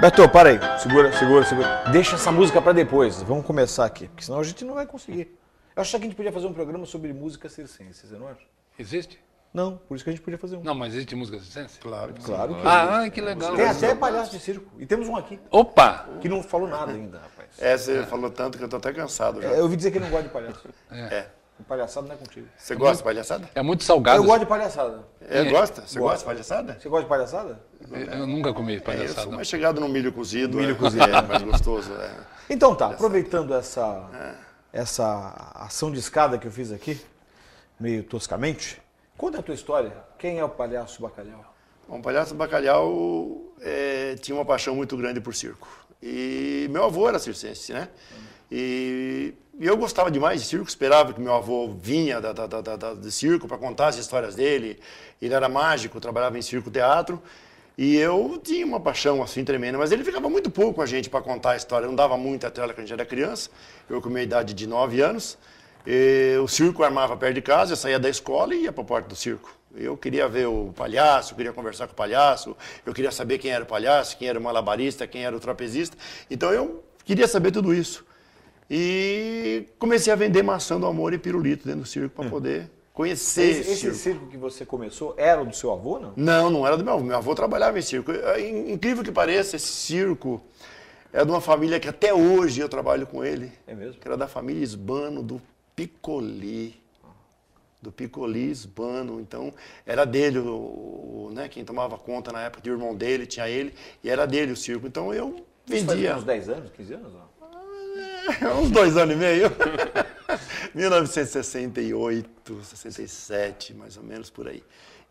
Beto, para aí. Segura, segura, segura. Deixa essa música para depois. Vamos começar aqui, porque senão a gente não vai conseguir. Eu acho que a gente podia fazer um programa sobre música circense, você não acha? Existe? Não, por isso que a gente podia fazer um. Não, mas existe música circense? Claro. Que claro que Ah, que legal. Tem até palhaço de circo. E temos um aqui. Opa! Que não falou nada ainda, rapaz. É, você é. falou tanto que eu tô até cansado já. É, eu ouvi dizer que ele não gosta de palhaço. é. é. Palhaçada não é contigo. Você gosta de palhaçada? É muito salgado. Eu gosto de palhaçada. É, é. gosta? Você gosta de palhaçada? Você gosta de palhaçada? Eu, eu nunca comi é, palhaçada. É, eu sou mais chegado no milho cozido. Milho é, cozido. É, mais gostoso. É. Então tá, palhaçada. aproveitando essa, é. essa ação de escada que eu fiz aqui, meio toscamente, conta a tua história. Quem é o palhaço bacalhau? Bom, o Palhaço Bacalhau é, tinha uma paixão muito grande por circo. E meu avô era circense, né? E, e eu gostava demais de circo, esperava que meu avô vinha da, da, da, da do circo para contar as histórias dele. Ele era mágico, trabalhava em circo-teatro. E eu tinha uma paixão assim tremenda, mas ele ficava muito pouco com a gente para contar a história. não dava muita tela quando a gente era criança. Eu com minha idade de 9 anos. E, o circo armava perto de casa, eu saía da escola e ia para a porta do circo. Eu queria ver o palhaço, eu queria conversar com o palhaço, eu queria saber quem era o palhaço, quem era o malabarista, quem era o trapezista. Então eu queria saber tudo isso. E comecei a vender maçã do amor e pirulito dentro do circo para hum. poder conhecer esse, esse circo. circo. que você começou era do seu avô, não? Não, não era do meu avô. Meu avô trabalhava em circo. É, incrível que pareça, esse circo é de uma família que até hoje eu trabalho com ele. É mesmo? Que era da família Isbano do Piccoli do Picolis, Bano, então era dele, o, o, né, quem tomava conta na época, de irmão dele, tinha ele, e era dele o circo. Então eu vendia. Isso uns 10 anos, 15 anos? É, é, uns dois anos e meio. 1968, 67, mais ou menos por aí.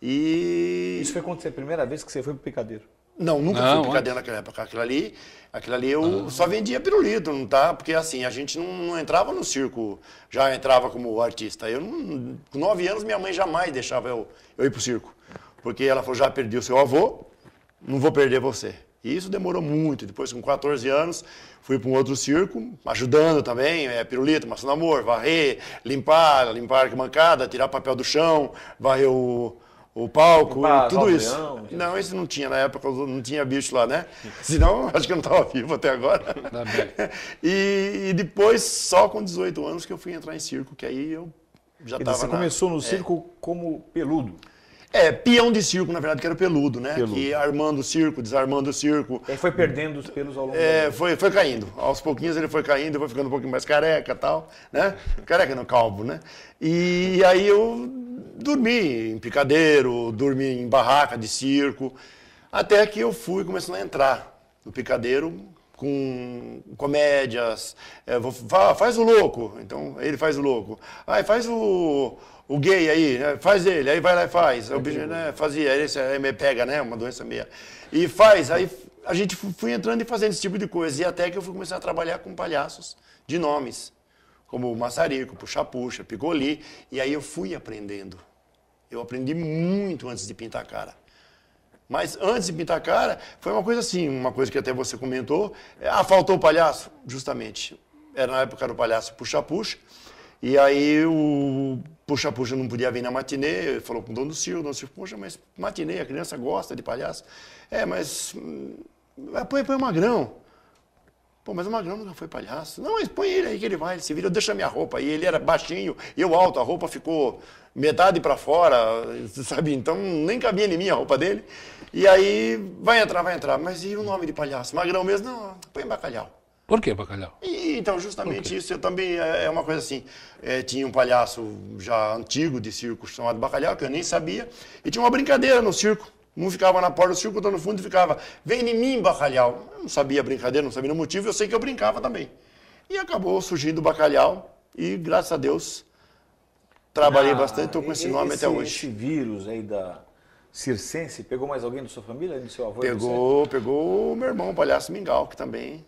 E. Isso foi quando a primeira vez que você foi pro picadeiro? Não, nunca não, fui picadeiro naquela época. Aquilo ali, aquilo ali eu ah. só vendia pirulito, não tá? Porque assim, a gente não, não, entrava no circo, já entrava como artista. Eu, não, com nove anos, minha mãe jamais deixava eu, eu ir pro circo. Porque ela falou, já perdi o seu avô, não vou perder você. E isso demorou muito. Depois, com 14 anos, fui para um outro circo, ajudando também, é, pirulito, maçã amor, varrer, limpar, limpar a arquibancada, tirar papel do chão, varrer o, o palco, Opa, tudo isso. Não, isso não tinha na época, não tinha bicho lá, né? Senão, acho que eu não estava vivo até agora. E, e, depois, só com 18 anos, que eu fui entrar em circo, que aí eu já estava. Você na... começou no é. circo é. como peludo? É, peão de circo, na verdade, que era peludo, né? Peludo. Que armando o circo, desarmando o circo. E é, foi perdendo os pelos ao longo É, foi, foi caindo. Aos pouquinhos ele foi caindo, foi ficando um pouquinho mais careca e tal, né? Careca não, calvo, né? E aí eu dormi em picadeiro, dormi em barraca de circo, até que eu fui começando a entrar no picadeiro com comédias, é, vou, faz o louco, então ele faz o louco, aí faz o, o gay aí, né? faz ele, aí vai lá e faz, é o bicho, né? fazia, esse aí me pega, né, uma doença meia, e faz, aí a gente fui entrando e fazendo esse tipo de coisa, e até que eu fui começar a trabalhar com palhaços de nomes, como o maçarico, puxa-puxa, pigoli, e aí eu fui aprendendo. Eu aprendi muito antes de pintar a cara. Mas antes de pintar a cara, foi uma coisa assim, uma coisa que até você comentou. É, ah, faltou o palhaço? Justamente. Era na época do palhaço puxa-puxa. E aí o puxa-puxa não podia vir na matinê, falou com o dono do Silvio, o dono do Silvio, poxa, mas matinê, a criança gosta de palhaço. É, mas hum, é, põe, põe o magrão. Pô, mas o Magrão nunca foi palhaço. Não, mas põe ele aí que ele vai, ele se vira, deixa minha roupa. E ele era baixinho, eu alto, a roupa ficou metade para fora, sabe? Então nem cabia em mim a roupa dele. E aí, vai entrar, vai entrar. Mas e o nome de palhaço? Magrão mesmo? Não, põe bacalhau. Por que bacalhau? E, então, justamente isso. Eu também é, é uma coisa assim. É, tinha um palhaço já antigo de circo chamado Bacalhau, que eu nem sabia. E tinha uma brincadeira no circo um ficava na porta do circo, outro no fundo e ficava, vem em mim, bacalhau. Eu não sabia a brincadeira, não sabia o motivo, eu sei que eu brincava também. E acabou surgindo o bacalhau e, graças a Deus, trabalhei ah, bastante, estou com esse nome até hoje. Esse vírus aí da circense pegou mais alguém da sua família, do seu avô? Pegou, pegou o meu irmão, o palhaço Mingau, que também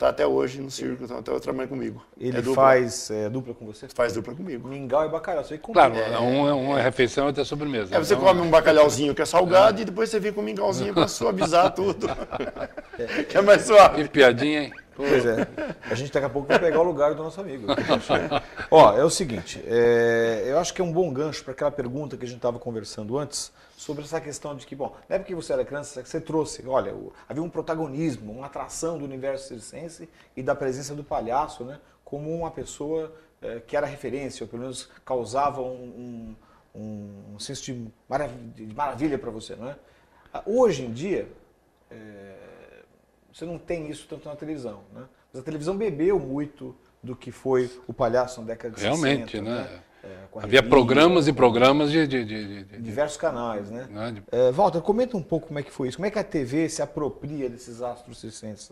tá até hoje no circo, tá até trabalhando comigo. Ele é faz é, dupla com você? Faz dupla comigo. Mingau e bacalhau, você combina. Claro, é. um, é refeição e outra é sobremesa. É, você então... come um bacalhauzinho que é salgado ah. e depois você vem com um mingauzinho para suavizar tudo. É. que é mais suave. Que piadinha, hein? Pois é. A gente daqui a pouco vai pegar o lugar do nosso amigo. Ó, é o seguinte, é, eu acho que é um bom gancho para aquela pergunta que a gente estava conversando antes sobre essa questão de que, bom, na época que você era criança, você trouxe, olha, o, havia um protagonismo, uma atração do universo circense e da presença do palhaço, né? Como uma pessoa é, que era referência, ou pelo menos causava um, um, um senso de maravilha para você, não é? Hoje em dia, você não tem isso tanto na televisão, né? Mas a televisão bebeu muito do que foi o palhaço na década de Realmente, 60. Realmente, né? né? É, Havia programas e né? programas de, de, de, de diversos canais, né? né? É, Walter, comenta um pouco como é que foi isso. Como é que a TV se apropria desses astros circenses?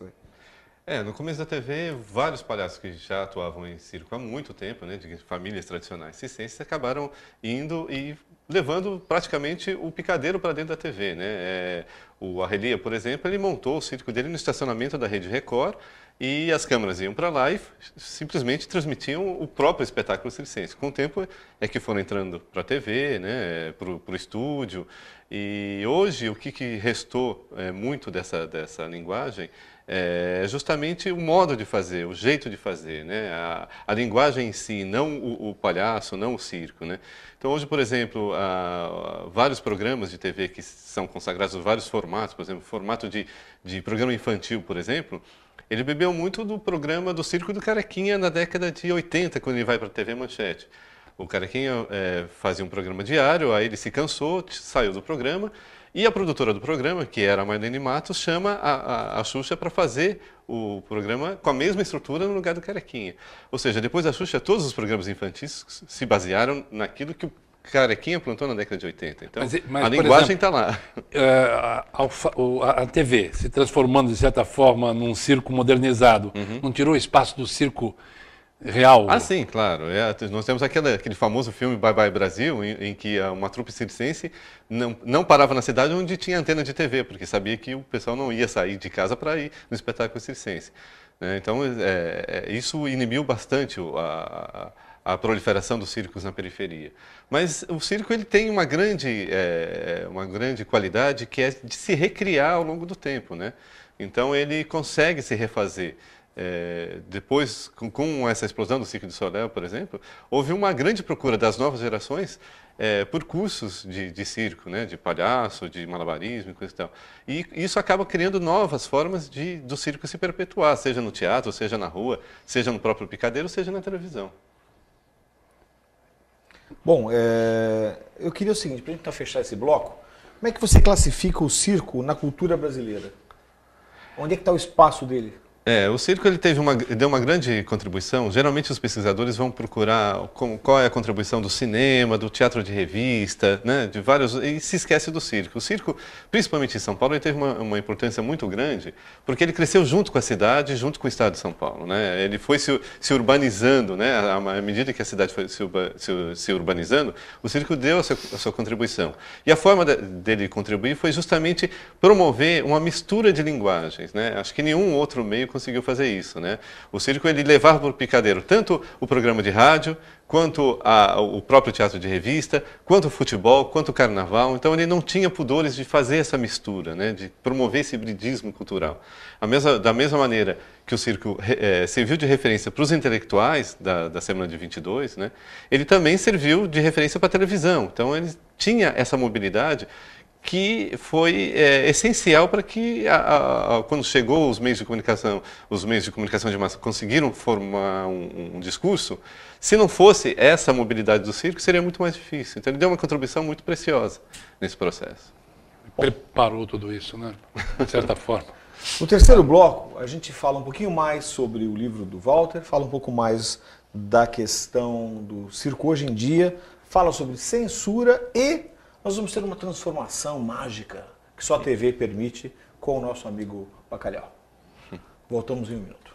É, no começo da TV, vários palhaços que já atuavam em circo há muito tempo, né, de famílias tradicionais circenses, acabaram indo e levando praticamente o picadeiro para dentro da TV, né? É, o Arrelia, por exemplo, ele montou o circo dele no estacionamento da Rede Record e as câmeras iam para lá e simplesmente transmitiam o próprio espetáculo circense. Com o tempo é que foram entrando para a TV, né? Para o estúdio e hoje o que, que restou é, muito dessa dessa linguagem é justamente o modo de fazer, o jeito de fazer, né? a, a linguagem em si, não o, o, palhaço, não o circo. Né? Então, hoje, por exemplo, há vários programas de TV que são consagrados vários formatos, por exemplo, formato de, de programa infantil, por exemplo, ele bebeu muito do programa do Circo do Carequinha na década de 80, quando ele vai para a TV Manchete. O Carequinha eh, é, fazia um programa diário, aí ele se cansou, saiu do programa. E a produtora do programa, que era a Marlene Matos, chama a, a, a Xuxa para fazer o programa com a mesma estrutura no lugar do Carequinha. Ou seja, depois da Xuxa, todos os programas infantis se basearam naquilo que o Carequinha plantou na década de 80. Então, mas, mas, a linguagem está lá. Eh, a, a, TV se transformando, de certa forma, num circo modernizado, uhum. não tirou espaço do circo real. Ah, sim, claro. É, nós temos aquele, aquele famoso filme Bye Bye Brasil, em, em, que uma trupe circense não, não parava na cidade onde tinha antena de TV, porque sabia que o pessoal não ia sair de casa para ir no espetáculo circense. Né? Então, é, é, isso inibiu bastante a, a a proliferação dos circos na periferia. Mas o circo ele tem uma grande, é, uma grande qualidade que é de se recriar ao longo do tempo, né? Então ele consegue se refazer. É, depois, com, com, essa explosão do ciclo de Soleil, por exemplo, houve uma grande procura das novas gerações é, por cursos de, de, circo, né, de palhaço, de malabarismo e coisa e tal. E isso acaba criando novas formas de, do circo se perpetuar, seja no teatro, seja na rua, seja no próprio picadeiro, seja na televisão. Bom, é, eu queria o seguinte, para a gente fechar esse bloco, como é que você classifica o circo na cultura brasileira? Onde é que está o espaço dele? É, o circo ele teve uma, deu uma grande contribuição. Geralmente os pesquisadores vão procurar qual é a contribuição do cinema, do teatro de revista, né, de vários e se esquece do circo. O circo, principalmente em São Paulo, ele teve uma, uma importância muito grande porque ele cresceu junto com a cidade, junto com o estado de São Paulo. Né? Ele foi se, se urbanizando, né? À, medida que a cidade foi se, se, se urbanizando, o circo deu a sua, a sua contribuição. E a forma de, dele contribuir foi justamente promover uma mistura de linguagens. Né? Acho que nenhum outro meio conseguiu fazer isso, né? O circo ele levava para o picadeiro tanto o programa de rádio, quanto a, o próprio teatro de revista, quanto o futebol, quanto o carnaval. Então ele não tinha pudores de fazer essa mistura, né? de promover esse hibridismo cultural. Mesma, da mesma maneira que o circo é, eh, serviu de referência para os intelectuais da, da Semana de 22, né? ele também serviu de referência para a televisão. Então ele tinha essa mobilidade que foi é, essencial para que, a, a, quando chegou os meios de comunicação, os meios de comunicação de massa conseguiram formar um, um, discurso, se não fosse essa mobilidade do circo, seria muito mais difícil. Então ele deu uma contribuição muito preciosa nesse processo. Preparou tudo isso, né? De certa forma. No terceiro bloco, a gente fala um pouquinho mais sobre o livro do Walter, fala um pouco mais da questão do circo hoje em dia, fala sobre censura e nós vamos ter uma transformação mágica que só a TV permite com o nosso amigo Bacalhau. Voltamos em um minuto.